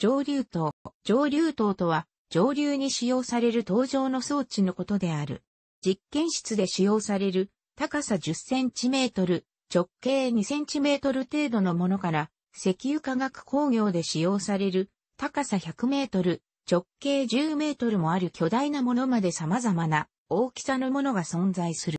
上流灯。上流灯とは、上流に使用される灯場の装置のことである。実験室で使用される高さ 10cm、直径 2cm 程度のものから、石油化学工業で使用される高さ 100m、直径 10m もある巨大なものまで様々な大きさのものが存在する。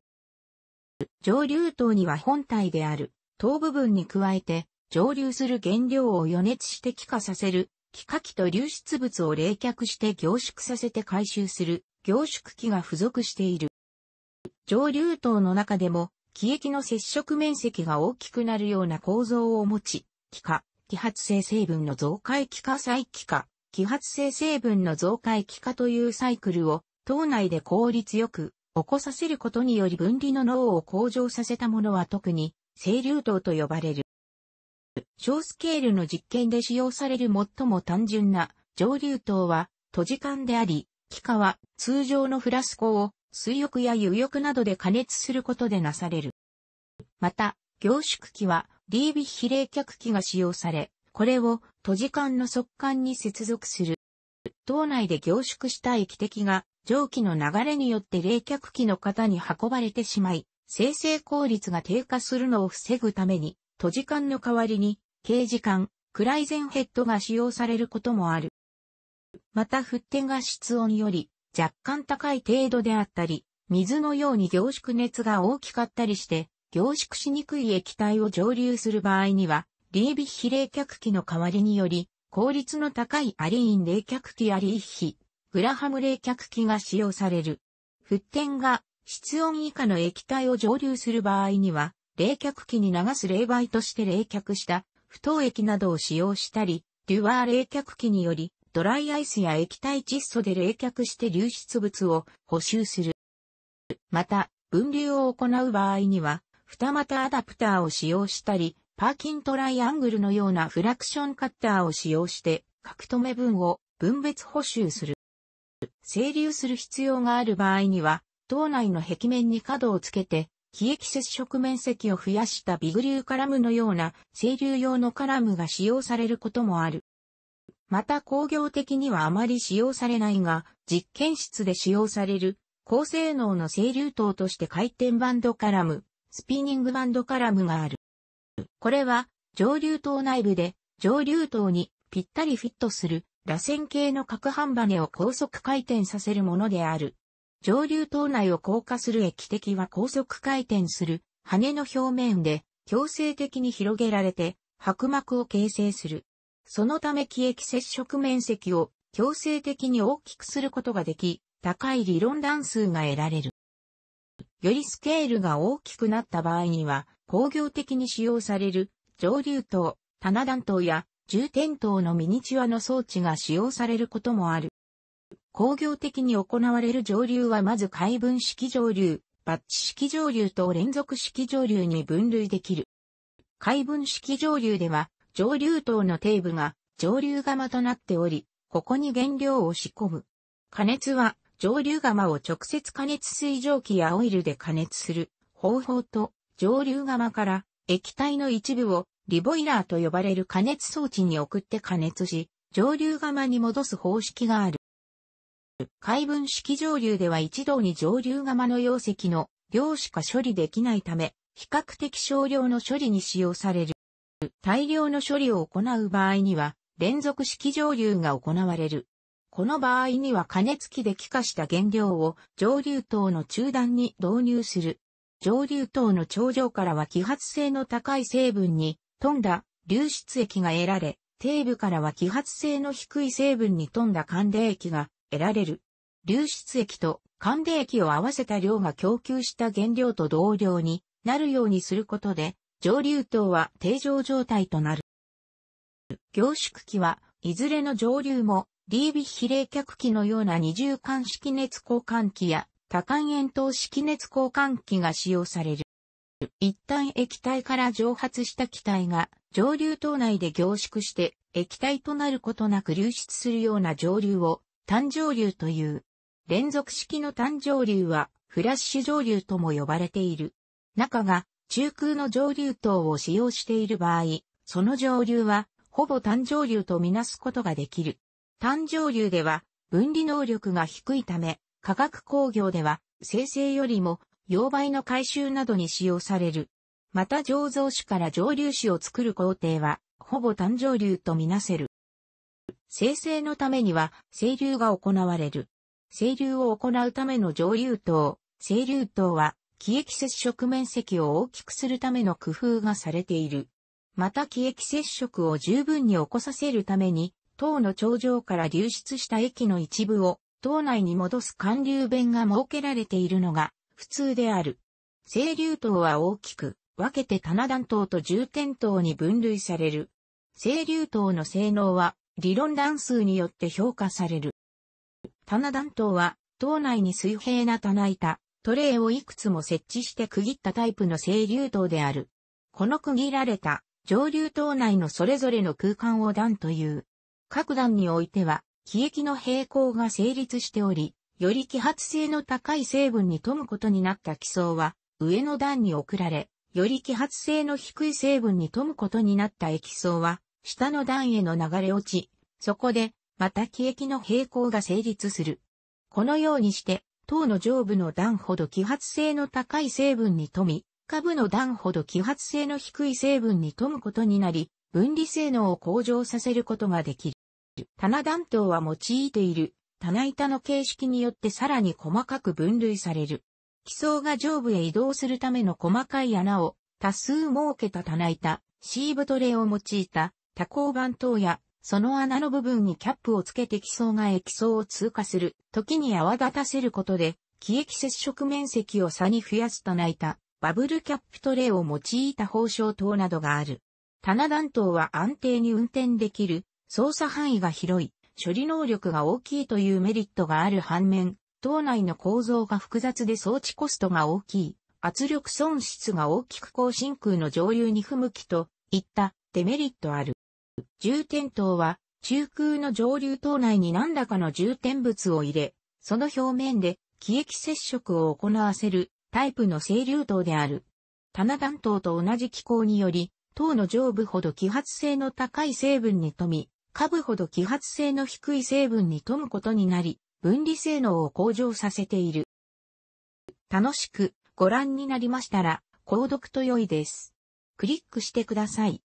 上流灯には本体である、灯部分に加えて、上流する原料を予熱して気化させる気化器と流出物を冷却して凝縮させて回収する凝縮器が付属している。上流等の中でも気液の接触面積が大きくなるような構造を持ち、気化、気発性成分の増解気化再気化、気発性成分の増解気化というサイクルを糖内で効率よく起こさせることにより分離の脳を向上させたものは特に清流頭と呼ばれる。小スケールの実験で使用される最も単純な蒸留灯は、都じ間であり、気化は通常のフラスコを水浴や油浴などで加熱することでなされる。また、凝縮機は、DB 比冷却機が使用され、これを都じ間の速管に接続する。島内で凝縮した液滴が蒸気の流れによって冷却機の型に運ばれてしまい、生成効率が低下するのを防ぐために、都時間の代わりに、軽示間、クライゼンヘッドが使用されることもある。また沸点が室温より若干高い程度であったり、水のように凝縮熱が大きかったりして、凝縮しにくい液体を蒸留する場合には、リービッヒ冷却器の代わりにより、効率の高いアリーン冷却器アリーヒ、グラハム冷却器が使用される。沸点が室温以下の液体を蒸留する場合には、冷却器に流す冷媒として冷却した不凍液などを使用したり、デュアー冷却器によりドライアイスや液体窒素で冷却して流出物を補修する。また、分流を行う場合には、二股アダプターを使用したり、パーキントライアングルのようなフラクションカッターを使用して、角止め分を分別補修する。整流する必要がある場合には、島内の壁面に角をつけて、気液接触面積を増やしたビグリューカラムのような清流用のカラムが使用されることもある。また工業的にはあまり使用されないが、実験室で使用される高性能の清流灯として回転バンドカラム、スピニングバンドカラムがある。これは上流灯内部で上流灯にぴったりフィットする螺旋形の角半羽を高速回転させるものである。上流島内を降下する液滴は高速回転する羽の表面で強制的に広げられて薄膜を形成する。そのため気液接触面積を強制的に大きくすることができ、高い理論段数が得られる。よりスケールが大きくなった場合には、工業的に使用される上流灯、棚弾灯や重点灯のミニチュアの装置が使用されることもある。工業的に行われる上流はまず海分式上流、バッチ式上流と連続式上流に分類できる。海分式上流では、上流等の底部が上流釜となっており、ここに原料を仕込む。加熱は上流釜を直接加熱水蒸気やオイルで加熱する方法と上流釜から液体の一部をリボイラーと呼ばれる加熱装置に送って加熱し、上流釜に戻す方式がある。海分式上流では一度に上流釜の容積の量しか処理できないため、比較的少量の処理に使用される。大量の処理を行う場合には、連続式上流が行われる。この場合には加熱器で気化した原料を蒸留等の中段に導入する。上流等の頂上からは揮発性の高い成分に富んだ流出液が得られ、底部からは揮発性の低い成分に富んだ寒冷液が得られる。流出液と寒冷液を合わせた量が供給した原料と同量になるようにすることで、上流等は定常状態となる。凝縮器はいずれの上流もリービッヒ冷却器のような二重間式熱交換器や多間円筒式熱交換器が使用される。一旦液体から蒸発した気体が上流糖内で凝縮して液体となることなく流出するような上流を誕生流という。連続式の誕生流は、フラッシュ上流とも呼ばれている。中が中空の上流等を使用している場合、その上流は、ほぼ誕生流とみなすことができる。誕生流では、分離能力が低いため、化学工業では、生成よりも、溶媒の回収などに使用される。また醸造酒から蒸留酒を作る工程は、ほぼ誕生流とみなせる。生成のためには、清流が行われる。清流を行うための上流塔、清流塔は、気液接触面積を大きくするための工夫がされている。また気液接触を十分に起こさせるために、塔の頂上から流出した液の一部を、塔内に戻す管流弁が設けられているのが、普通である。清流塔は大きく、分けて棚弾塔と重点塔に分類される。清流塔の性能は、理論乱数によって評価される。棚弾頭は、島内に水平な棚板、トレイをいくつも設置して区切ったタイプの清流塔である。この区切られた上流島内のそれぞれの空間を段という。各段においては、気液の平行が成立しており、より揮発性の高い成分に富むことになった気層は、上の段に送られ、より揮発性の低い成分に富むことになった液層は、下の段への流れ落ち、そこで、また気液の平行が成立する。このようにして、糖の上部の段ほど揮発性の高い成分に富み、下部の段ほど揮発性の低い成分に富むことになり、分離性能を向上させることができる。棚段頭は用いている、棚板の形式によってさらに細かく分類される。基層が上部へ移動するための細かい穴を多数設けた棚板、シーブトレを用いた多孔板等や、その穴の部分にキャップをつけて気層が液層を通過する時に泡立たせることで、気液接触面積を差に増やすと泣いたバブルキャップトレイを用いた放射灯などがある。棚弾頭は安定に運転できる、操作範囲が広い、処理能力が大きいというメリットがある反面、塔内の構造が複雑で装置コストが大きい、圧力損失が大きく高真空の上流に不向きといったデメリットある。充填筒は、中空の上流筒内に何らかの充填物を入れ、その表面で気液接触を行わせるタイプの整流筒である。棚弾筒と同じ機構により、糖の上部ほど揮発性の高い成分に富み、下部ほど揮発性の低い成分に富むことになり、分離性能を向上させている。楽しくご覧になりましたら、購読と良いです。クリックしてください。